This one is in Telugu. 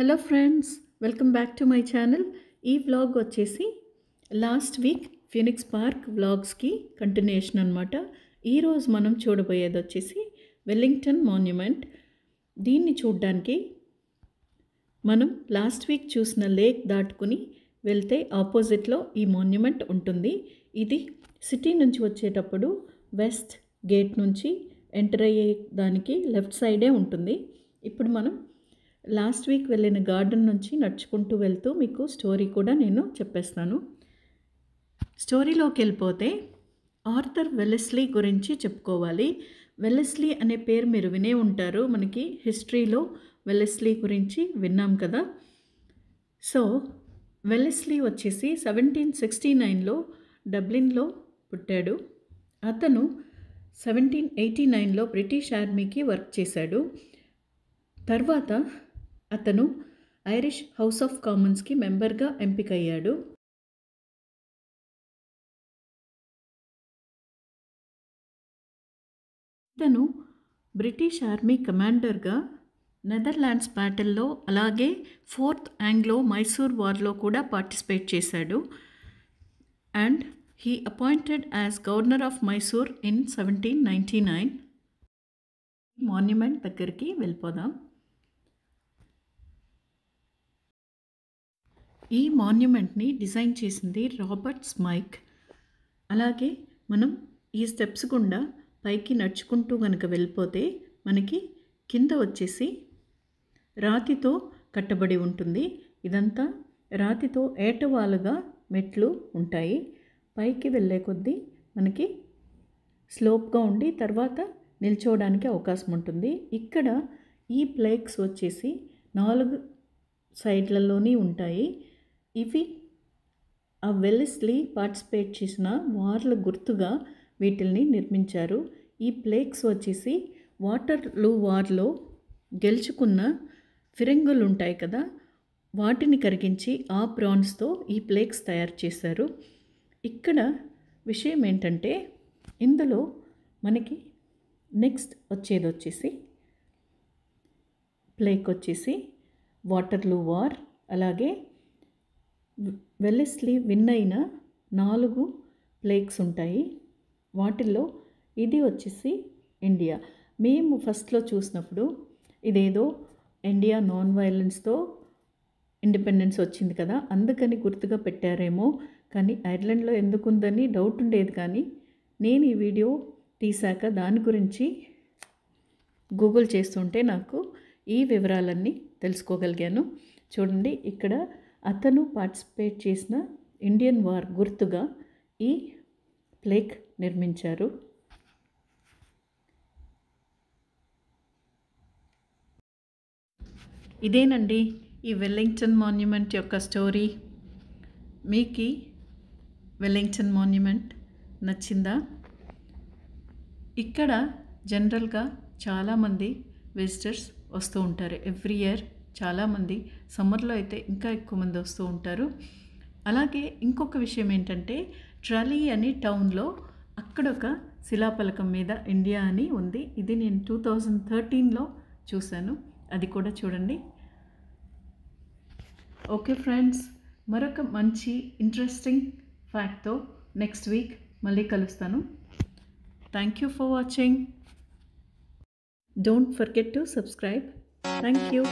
hello friends welcome back to my channel ఈ వ్లాగ్ వచ్చేసి లాస్ట్ వీక్ ఫినిక్స్ పార్క్ వ్లాగ్స్కి కంటిన్యూషన్ అనమాట ఈరోజు మనం చూడబోయేది వచ్చేసి వెల్లింగ్టన్ మాన్యుమెంట్ దీన్ని చూడడానికి మనం లాస్ట్ వీక్ చూసిన లేక్ దాటుకుని వెళ్తే ఆపోజిట్లో ఈ మాన్యుమెంట్ ఉంటుంది ఇది సిటీ నుంచి వచ్చేటప్పుడు వెస్ట్ గేట్ నుంచి ఎంటర్ అయ్యే దానికి లెఫ్ట్ సైడే ఉంటుంది ఇప్పుడు మనం లాస్ట్ వీక్ వెళ్ళిన గార్డెన్ నుంచి నడుచుకుంటూ వెళ్తూ మీకు స్టోరీ కూడా నేను చెప్పేస్తాను స్టోరీలోకి వెళ్ళిపోతే ఆర్థర్ వెలెస్లీ గురించి చెప్పుకోవాలి వెలెస్లీ అనే పేరు మీరు వినే ఉంటారు మనకి హిస్టరీలో వెలెస్లీ గురించి విన్నాం కదా సో వెలెస్లీ వచ్చేసి సెవెంటీన్ సిక్స్టీ నైన్లో డబ్లిన్లో పుట్టాడు అతను సెవెంటీన్ ఎయిటీ నైన్లో బ్రిటిష్ ఆర్మీకి వర్క్ చేశాడు తర్వాత అతను ఐరిష్ హౌస్ ఆఫ్ కామన్స్కి మెంబర్గా ఎంపికయ్యాడు అతను బ్రిటిష్ ఆర్మీ కమాండర్గా నెదర్లాండ్స్ బ్యాటిల్లో అలాగే ఫోర్త్ యాంగ్లో మైసూర్ వార్లో కూడా పార్టిసిపేట్ చేశాడు and he appointed as governor of Mysore in seventeen ninety nine monument దగ్గరికి వెళ్ళిపోదాం ఈ మాన్యుమెంట్ని డిజైన్ చేసింది రాబర్ట్ స్మైక్ అలాగే మనం ఈ స్టెప్స్ గుండా పైకి నడుచుకుంటూ కనుక వెళ్ళిపోతే మనకి కింద వచ్చేసి రాతితో కట్టబడి ఉంటుంది ఇదంతా రాతితో ఏటవాలుగా మెట్లు ఉంటాయి పైకి వెళ్ళే కొద్దీ మనకి స్లోప్గా ఉండి తర్వాత నిల్చోవడానికి అవకాశం ఉంటుంది ఇక్కడ ఈ ప్లేక్స్ వచ్చేసి నాలుగు సైడ్లలోని ఉంటాయి ఇవి ఆ వెల్లెస్లీ పార్టిసిపేట్ చేసిన వార్ల గుర్తుగా వీటిల్ని నిర్మించారు ఈ ప్లేక్స్ వచ్చేసి వాటర్లు వార్లో గెలుచుకున్న ఫిరంగులు ఉంటాయి కదా వాటిని కరిగించి ఆ ప్రాన్స్తో ఈ ప్లేక్స్ తయారు చేశారు ఇక్కడ విషయం ఏంటంటే ఇందులో మనకి నెక్స్ట్ వచ్చేది వచ్చేసి ప్లేక్ వచ్చేసి వాటర్లు వార్ అలాగే వెల్లెస్లీ విన్ అయిన నాలుగు ప్లేక్స్ ఉంటాయి వాటిల్లో ఇది వచ్చేసి ఇండియా మేము ఫస్ట్లో చూసినప్పుడు ఇదేదో ఇండియా నాన్ వైలెన్స్తో ఇండిపెండెన్స్ వచ్చింది కదా అందుకని గుర్తుగా పెట్టారేమో కానీ ఐర్లాండ్లో ఎందుకుందని డౌట్ ఉండేది కానీ నేను ఈ వీడియో తీశాక దాని గురించి గూగుల్ చేస్తుంటే నాకు ఈ వివరాలన్నీ తెలుసుకోగలిగాను చూడండి ఇక్కడ అతను పార్టిసిపేట్ చేసిన ఇండియన్ వార్ గుర్తుగా ఈ ప్లేక్ నిర్మించారు ఇదేనండి ఈ వెల్లింగ్టన్ మాన్యుమెంట్ యొక్క స్టోరీ మీకు వెల్లింగ్టన్ మాన్యుమెంట్ నచ్చిందా ఇక్కడ జనరల్గా చాలామంది విజిటర్స్ వస్తూ ఉంటారు ఎవ్రీ ఇయర్ చాలామంది సమ్మర్లో అయితే ఇంకా ఎక్కువ మంది వస్తూ ఉంటారు అలాగే ఇంకొక విషయం ఏంటంటే ట్రలీ అని టౌన్లో అక్కడ ఒక శిలాఫలకం మీద ఇండియా అని ఉంది ఇది నేను టూ థౌజండ్ థర్టీన్లో చూశాను అది కూడా చూడండి ఓకే ఫ్రెండ్స్ మరొక మంచి ఇంట్రెస్టింగ్ ఫ్యాక్ట్తో నెక్స్ట్ వీక్ మళ్ళీ కలుస్తాను thank you for watching don't forget to subscribe thank you